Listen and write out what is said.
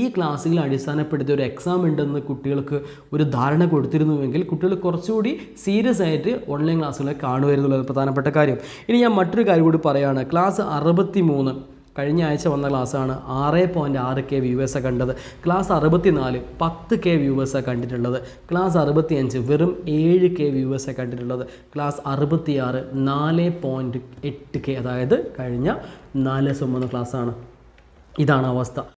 ഈ ക്ലാസ്സുകൾ അടിസ്ഥാനപ്പെടുത്തി ഒരു എക്സാം ഉണ്ടെന്ന് കുട്ടികൾക്ക് ഒരു ധാരണ കൊടുത്തിരുന്നുവെങ്കിൽ കുട്ടികൾ കുറച്ചുകൂടി സീരിയസ് ആയിട്ട് ഓൺലൈൻ ക്ലാസ്സുകളെ കാണുമായിരുന്നുള്ളത് പ്രധാനപ്പെട്ട കാര്യം ഇനി ഞാൻ മറ്റൊരു കാര്യം കൂടി പറയുകയാണ് ക്ലാസ് അറുപത്തി മൂന്ന് കഴിഞ്ഞ ആഴ്ച വന്ന ക്ലാസ്സാണ് ആറ് പോയിൻറ്റ് ആറ് കെ വ്യൂവേഴ്സ് കണ്ടത് ക്ലാസ് അറുപത്തിനാല് പത്ത് കെ വ്യൂവേഴ്സാണ് കണ്ടിട്ടുള്ളത് ക്ലാസ് അഞ്ച് വെറും ഏഴ് കെ വ്യൂവേഴ്സാണ് കണ്ടിട്ടുള്ളത് ക്ലാസ് അറുപത്തിയാറ് നാല് പോയിൻറ്റ് എട്ട് കെ അതായത് കഴിഞ്ഞ നാല് ദിവസം വന്ന ക്ലാസ്സാണ് ഇതാണ് അവസ്ഥ